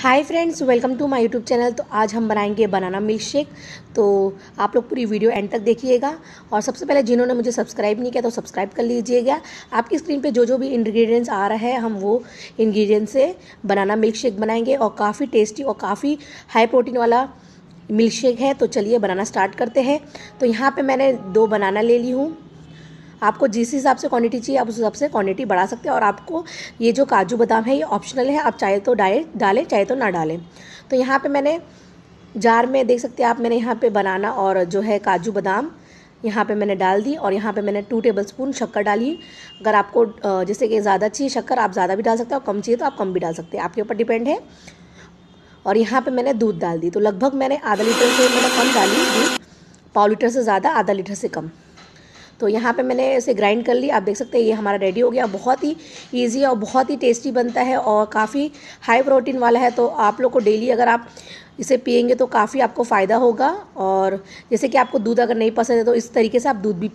hi friends welcome to my YouTube channel तो आज हम बनाएंगे बनाना मिल्क शेक तो आप लोग पूरी वीडियो एंड तक देखिएगा और सबसे पहले जिन्होंने मुझे सब्सक्राइब नहीं किया तो सब्सक्राइब कर लीजिएगा आपकी स्क्रीन पे जो जो भी इंग्रेडिएंट्स आ रहा है हम वो इंग्रेडिएंट्स से बनाना मिल्क शेक बनाएंगे और काफ़ी टेस्टी और काफ़ी हाई प्रोटीन वाला मिल्क शेक है तो चलिए बनाना स्टार्ट करते हैं तो यहाँ पर मैंने दो बनाना ले ली हूँ आपको जिस हिसाब से क्वांटिटी चाहिए आप उस हिसाब से क्वांटिटी बढ़ा सकते हैं और आपको ये जो काजू बादाम है ये ऑप्शनल है आप चाहे तो डाले डालें चाहे तो ना डालें तो यहाँ पर मैंने जार में देख सकते हैं आप मैंने यहाँ पर बनाना और जो है काजू बादाम यहाँ पे मैंने डाल दी और यहाँ पे मैंने टू टेबल स्पून शक्कर डाली अगर आपको जैसे कि ज़्यादा चाहिए शक्कर आप ज़्यादा भी डाल सकते हैं और कम चाहिए तो आप कम भी डाल सकते हैं आपके ऊपर डिपेंड है और यहाँ पर मैंने दूध डाल दी तो लगभग मैंने आधा लीटर से मैंने मतलब कम डाली दूध पाव लीटर से ज़्यादा आधा लीटर से कम तो यहाँ पे मैंने इसे ग्राइंड कर ली आप देख सकते हैं ये हमारा रेडी हो गया बहुत ही ईजी और बहुत ही टेस्टी बनता है और काफ़ी हाई प्रोटीन वाला है तो आप लोग को डेली अगर आप इसे पियेंगे तो काफ़ी आपको फ़ायदा होगा और जैसे कि आपको दूध अगर नहीं पसंद है तो इस तरीके से आप दूध भी